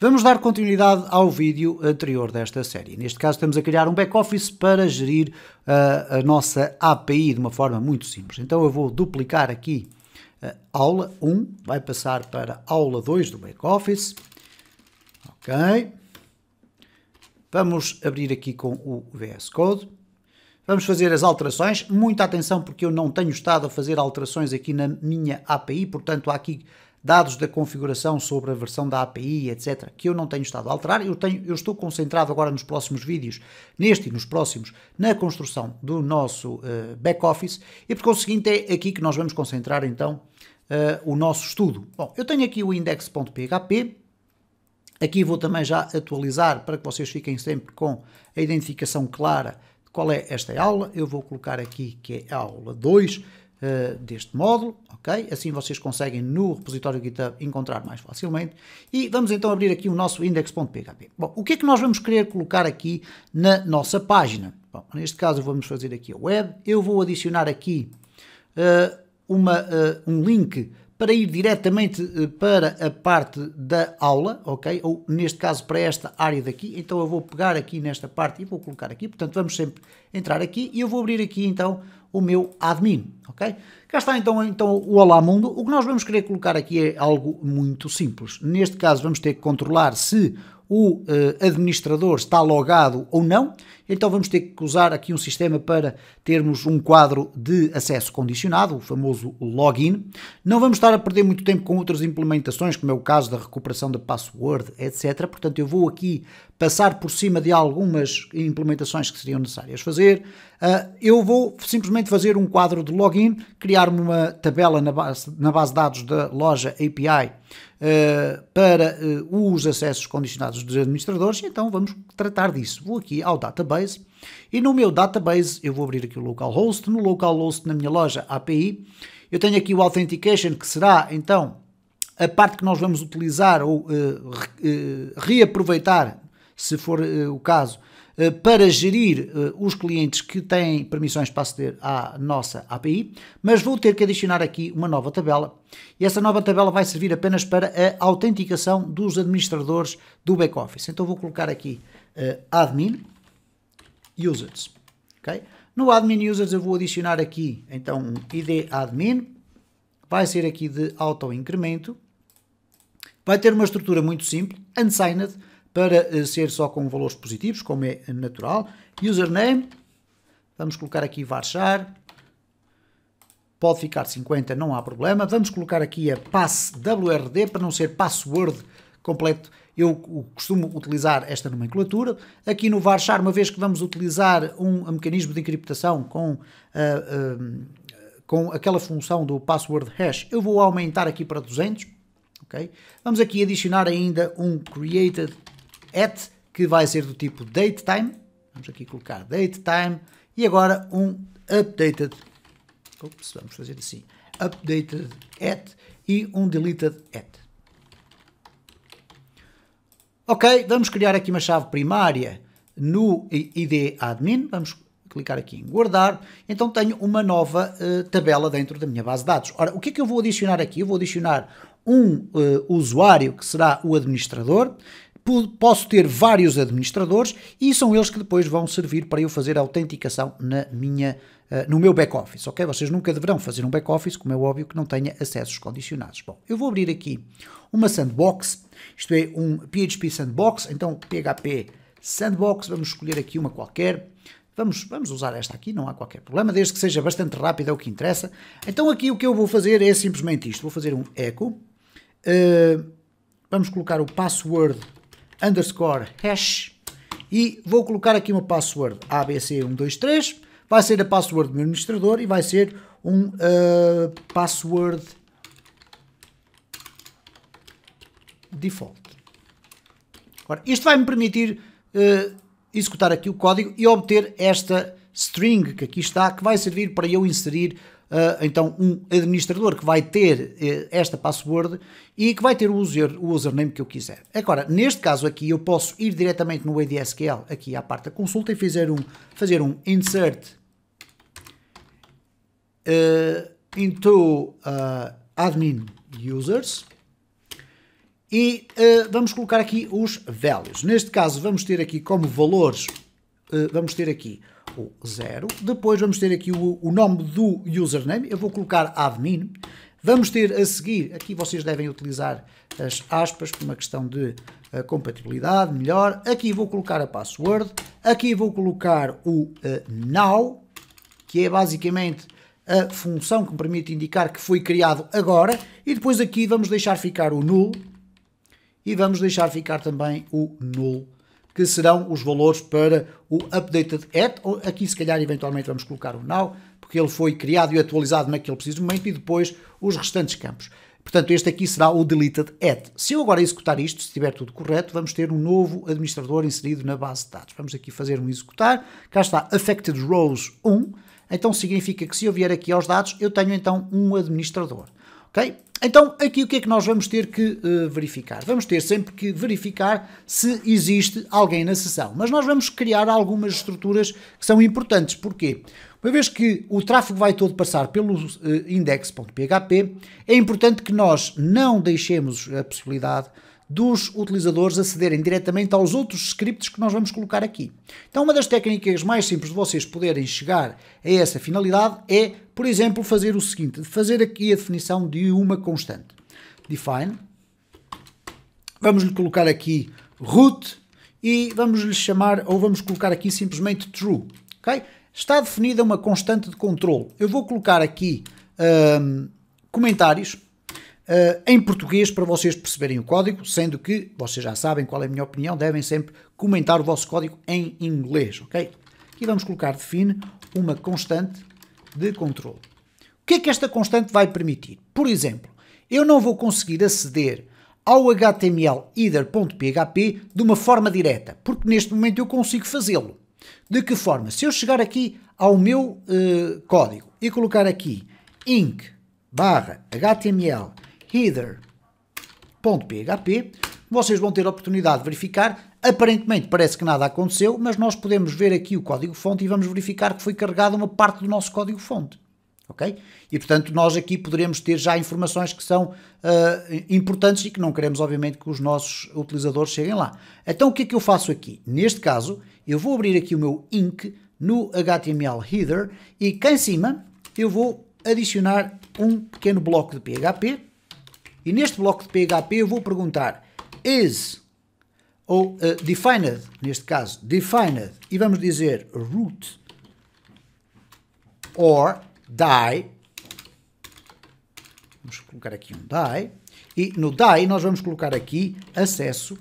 Vamos dar continuidade ao vídeo anterior desta série. Neste caso, estamos a criar um back-office para gerir uh, a nossa API de uma forma muito simples. Então, eu vou duplicar aqui a uh, aula 1, vai passar para aula 2 do back-office. Ok. Vamos abrir aqui com o VS Code. Vamos fazer as alterações. Muita atenção porque eu não tenho estado a fazer alterações aqui na minha API, portanto há aqui dados da configuração sobre a versão da API, etc., que eu não tenho estado a alterar. Eu, tenho, eu estou concentrado agora nos próximos vídeos, neste e nos próximos, na construção do nosso uh, eh, back-office e, por conseguinte, é aqui que nós vamos concentrar então uh, o nosso estudo. Bom, eu tenho aqui o index.php. Aqui vou também já atualizar para que vocês fiquem sempre com a identificação clara de qual é esta aula. Eu vou colocar aqui que é a aula 2 eh, deste módulo, ok? Assim vocês conseguem no repositório GitHub encontrar mais facilmente. E vamos então abrir aqui o nosso index.php. Bom, o que é que nós vamos querer colocar aqui na nossa página? Bom, neste caso vamos fazer aqui a web. Eu vou adicionar aqui uh, uma, uh, um link para ir diretamente para a parte da aula, ok? Ou neste caso para esta área daqui. Então eu vou pegar aqui nesta parte e vou colocar aqui. Portanto, vamos sempre entrar aqui e eu vou abrir aqui então o meu admin, ok? Cá está então, então o Olá Mundo. O que nós vamos querer colocar aqui é algo muito simples. Neste caso vamos ter que controlar se o uh, administrador está logado ou não, então vamos ter que usar aqui um sistema para termos um quadro de acesso condicionado, o famoso login. Não vamos estar a perder muito tempo com outras implementações, como é o caso da recuperação da password, etc. Portanto, eu vou aqui passar por cima de algumas implementações que seriam necessárias fazer. Uh, eu vou simplesmente fazer um quadro de login, criar-me uma tabela na base, na base de dados da loja API eh, para eh, os acessos condicionados dos administradores, então vamos tratar disso. Vou aqui ao database e no meu database eu vou abrir aqui o localhost, no localhost na minha loja API, eu tenho aqui o authentication que será então a parte que nós vamos utilizar ou uh, re, uh, reaproveitar se for uh, o caso, uh, para gerir eh, os clientes que têm permissões para aceder à nossa API, mas vou ter que adicionar aqui uma nova tabela. E essa nova tabela vai servir apenas para a autenticação dos administradores do back-office. Então vou colocar aqui admin users. Okay? No admin users eu vou adicionar aqui então um id admin, vai ser aqui de auto-incremento, vai ter uma estrutura muito simples, unsigned, para eh, ser só com valores positivos, como é natural. Username, vamos colocar aqui varchar, pode ficar 50, não há problema. Vamos colocar aqui a pass WRD para não ser password completo. Eu costumo utilizar esta nomenclatura. Aqui no varchar, uma vez que vamos utilizar um, um mecanismo de encriptação com, uh, uh, com aquela função do password hash, eu vou aumentar aqui para 200. ok? Vamos aqui adicionar ainda um created at, que vai ser do tipo datetime. Vamos aqui colocar datetime. E agora um updated. vamos fazer assim. Updated at e um deleted at. Ok, vamos criar aqui uma chave primária no ID admin. Vamos clicar aqui em guardar. Então tenho uma nova uh, tabela dentro da minha base de dados. Ora, o que é que eu vou adicionar aqui? Eu vou adicionar um uh, usuário que será o administrador posso ter vários administradores e são eles que depois vão servir para eu fazer a autenticação na minha, eh, no meu back-office, ok? Vocês nunca deverão fazer um back-office, como é óbvio, que não tenha acessos condicionados. Bom, eu vou abrir aqui uma sandbox, isto é, um PHP sandbox, então PHP sandbox, vamos escolher aqui uma qualquer, Vamos, vamos usar esta aqui, não há qualquer problema, desde que seja bastante rápida, é o que interessa. Então aqui o que eu vou fazer é simplesmente isto, vou fazer um echo, uh, vamos colocar o password underscore hash e vou colocar aqui uma password abc123, vai ser a password do meu administrador e vai ser um uh, password default. Agora, isto vai me permitir uh, executar aqui o código e obter esta string que aqui está, que vai servir para eu inserir ah, então um administrador que vai ter eh, esta password e que vai ter o, user, o username que eu quiser. Agora, neste caso aqui, eu posso ir diretamente no ADSQL, aqui à parte da consulta, e fazer um, fazer um insert uh, into uh, admin users e uh, vamos colocar aqui os values. Neste caso, vamos ter aqui como valores, vamos ter aqui barro 0. Depois vamos ter aqui o, o nome do username. Eu vou colocar admin. Vamos ter a seguir, aqui vocês devem utilizar as aspas por uma questão de uh, compatibilidade, melhor. Aqui vou colocar a password, aqui vou colocar o uh, now, que é basicamente a função que me permite indicar que foi criado agora. E depois aqui vamos deixar ficar o null e vamos deixar ficar também o null que serão os valores para o Updated At. Aqui, se calhar, eventualmente vamos colocar o Now, porque ele foi criado e atualizado naquele preciso momento, e depois os restantes campos. Portanto, este aqui será o Deleted At. Se eu agora executar isto, se estiver tudo correto, vamos ter um novo administrador inserido na base de dados. Vamos aqui fazer um executar. Cá está Affected Rows 1. Então significa que se eu vier aqui aos dados, eu tenho então um administrador. Ok? Então, aqui o que é que nós vamos ter que uh, verificar? Vamos ter sempre que verificar se existe alguém na sessão. Mas nós vamos criar algumas estruturas que são importantes. Porquê? Uma vez que o tráfego vai todo passar pelo uh, index.php, é importante que nós não deixemos a possibilidade dos utilizadores acederem diretamente aos outros scripts que nós vamos colocar aqui. Então, uma das técnicas mais simples de vocês poderem chegar a essa finalidade é por exemplo, fazer o seguinte, fazer aqui a definição de uma constante. Define. Vamos-lhe colocar aqui root e vamos-lhe chamar, ou vamos colocar aqui simplesmente true. Okay? Está definida uma constante de controle. Eu vou colocar aqui hum, comentários Uh, em português para vocês perceberem o código, sendo que vocês já sabem qual é a minha opinião, devem sempre comentar o vosso código em inglês, ok? Aqui vamos colocar define uma constante de controle. O que é que esta constante vai permitir? Por exemplo, eu não vou conseguir aceder ao HTML header.php de uma forma direta, porque neste momento eu consigo fazê-lo. De que forma? Se eu chegar aqui ao meu uh, código e colocar aqui inc barra html header.php, vocês vão ter a oportunidade de verificar Aparentemente parece que nada aconteceu, mas nós podemos ver aqui o código-fonte e vamos verificar que foi carregada uma parte do nosso código-fonte. Ok? E portanto, nós aqui poderemos ter já informações que são uh, importantes e que não queremos, obviamente, que os nossos utilizadores cheguem lá. Então, o que é que eu faço aqui? Neste caso, eu vou abrir aqui o meu INC no HTML header e cá em cima eu vou adicionar um pequeno bloco de PHP. E neste bloco de PHP eu vou perguntar: is ou uh, defined, neste caso, defined, e vamos dizer root or die, vamos colocar aqui um die, e no die nós vamos colocar aqui acesso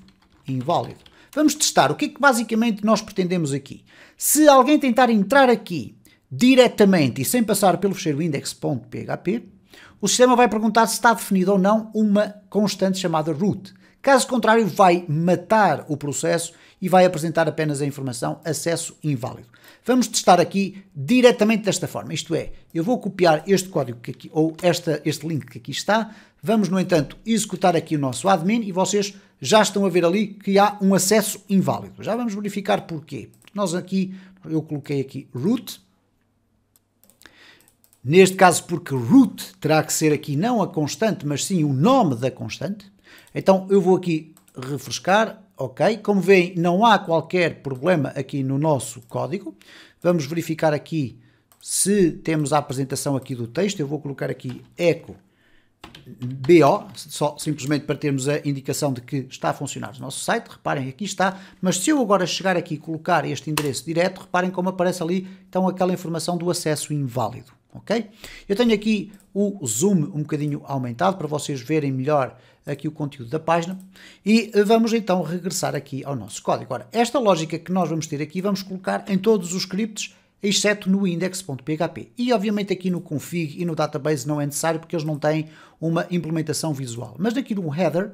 inválido. Vamos testar o que é que basicamente nós pretendemos aqui. Se alguém tentar entrar aqui diretamente e sem passar pelo fecheiro index.php, o sistema vai perguntar se está definida ou não uma constante chamada root. Caso contrário, vai matar o processo e vai apresentar apenas a informação acesso inválido. Vamos testar aqui diretamente desta forma, isto é, eu vou copiar este código que aqui, ou esta, este link que aqui está, vamos, no entanto, executar aqui o nosso admin e vocês já estão a ver ali que há um acesso inválido. Já vamos verificar porquê. Nós aqui, eu coloquei aqui root, neste caso porque root terá que ser aqui não a constante, mas sim o nome da constante, então eu vou aqui refrescar, ok? Como veem, não há qualquer problema aqui no nosso código. Vamos verificar aqui se temos a apresentação aqui do texto. Eu vou colocar aqui eco BO, só simplesmente para termos a indicação de que está a funcionar o nosso site, reparem aqui está, mas se eu agora chegar aqui e colocar este endereço direto, reparem como aparece ali então aquela informação do acesso inválido ok? Eu tenho aqui o zoom um bocadinho aumentado para vocês verem melhor aqui o conteúdo da página e eh, vamos então regressar aqui ao nosso código. Agora, esta lógica que nós vamos ter aqui vamos colocar em todos os scripts exceto no index.php. E obviamente aqui no config e no database não é necessário porque eles não têm uma implementação visual. Mas aqui no header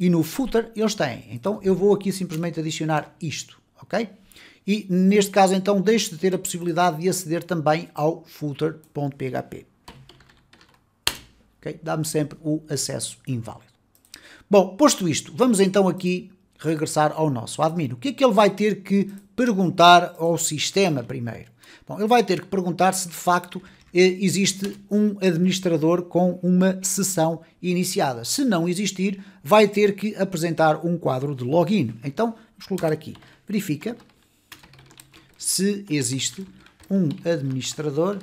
e no footer eles têm. Então eu vou aqui simplesmente adicionar isto ok? E neste caso então deixo de ter a possibilidade de aceder também ao footer.php. Okay? Dá-me sempre o acesso inválido. Bom, posto isto, vamos então aqui regressar ao nosso admin. O que é que ele vai ter que perguntar ao sistema primeiro? Bom, ele vai ter que perguntar se de facto eh, existe um administrador com uma sessão iniciada. Se não existir, vai ter que apresentar um quadro de login. Então, Vamos colocar aqui. Verifica se existe um administrador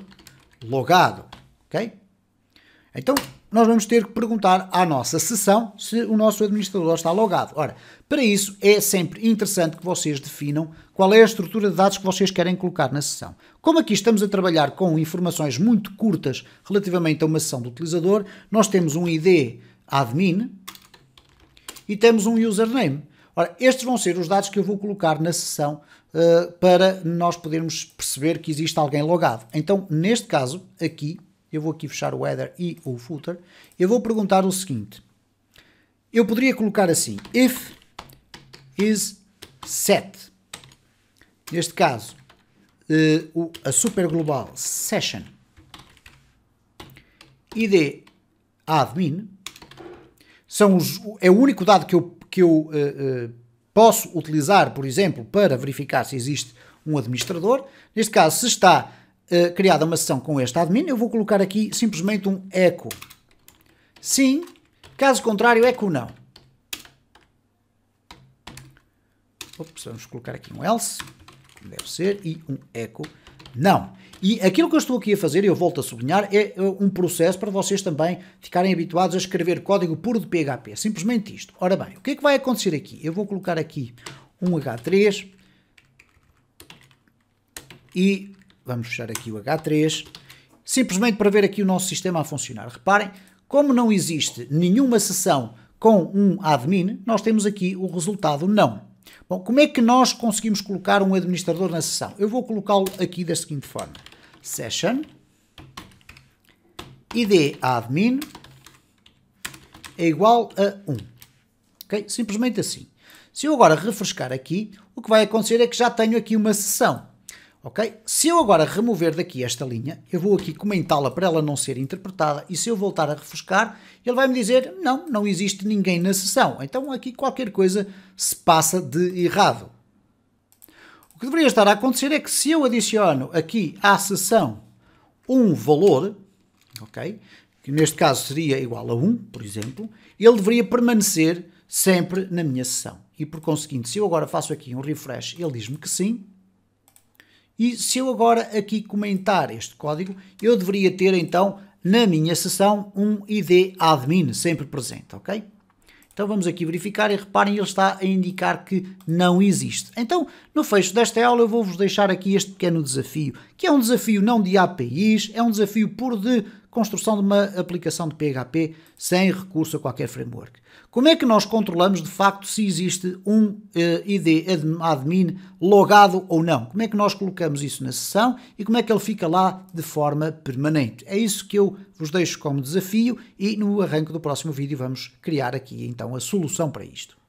logado, ok? Então, nós vamos ter que perguntar à nossa sessão se o nosso administrador está logado. Ora, para isso é sempre interessante que vocês definam qual é a estrutura de dados que vocês querem colocar na sessão. Como aqui estamos a trabalhar com informações muito curtas relativamente a uma sessão do utilizador, nós temos um ID admin e temos um username. Ora, estes vão ser os dados que eu vou colocar na sessão uh, para nós podermos perceber que existe alguém logado. Então, neste caso, aqui, eu vou aqui fechar o header e o footer, eu vou perguntar o seguinte. Eu poderia colocar assim, if is set. Neste caso, uh, o, a superglobal session id admin são os, é o único dado que eu, que eu uh, uh, posso utilizar, por exemplo, para verificar se existe um administrador. Neste caso, se está uh, criada uma sessão com este admin, eu vou colocar aqui simplesmente um echo. Sim, caso contrário, echo não. Ops, vamos colocar aqui um else, deve ser, e um echo não. E aquilo que eu estou aqui a fazer, e eu volto a sublinhar, é, é um processo para vocês também ficarem habituados a escrever código puro de PHP. Simplesmente isto. Ora bem, o que é que vai acontecer aqui? Eu vou colocar aqui um H3 e vamos fechar aqui o H3, simplesmente para ver aqui o nosso sistema a funcionar. Reparem, como não existe nenhuma sessão com um admin, nós temos aqui o resultado não. Bom, como é que nós conseguimos colocar um administrador na sessão? Eu vou colocá-lo aqui da seguinte forma. Session id admin é igual a 1. Okay? Simplesmente assim. Se eu agora refrescar aqui, o que vai acontecer é que já tenho aqui uma sessão ok? Se eu agora remover daqui esta linha, eu vou aqui comentá-la para ela não ser interpretada e se eu voltar a refrescar, ele vai me dizer, não, não existe ninguém na sessão. Então aqui qualquer coisa se passa de errado. O que deveria estar a acontecer é que se eu adiciono aqui à sessão um valor, ok? Que neste caso seria igual a 1, por exemplo, ele deveria permanecer sempre na minha sessão. E por conseguinte, se eu agora faço aqui um refresh, ele diz-me que sim, e se eu agora aqui comentar este código, eu deveria ter então na minha sessão um ID admin sempre presente, ok? Então vamos aqui verificar e reparem, ele está a indicar que não existe. Então, no fecho desta aula eu vou-vos deixar aqui este pequeno desafio, que é um desafio não de APIs, é um desafio por de construção de uma aplicação de PHP sem recurso a qualquer framework. Como é que nós controlamos de facto se existe um uh, eh, ID admin logado ou não? Como é que nós colocamos isso na sessão e como é que ele fica lá de forma permanente? É isso que eu vos deixo como desafio e no arranque do próximo vídeo vamos criar aqui então a solução para isto.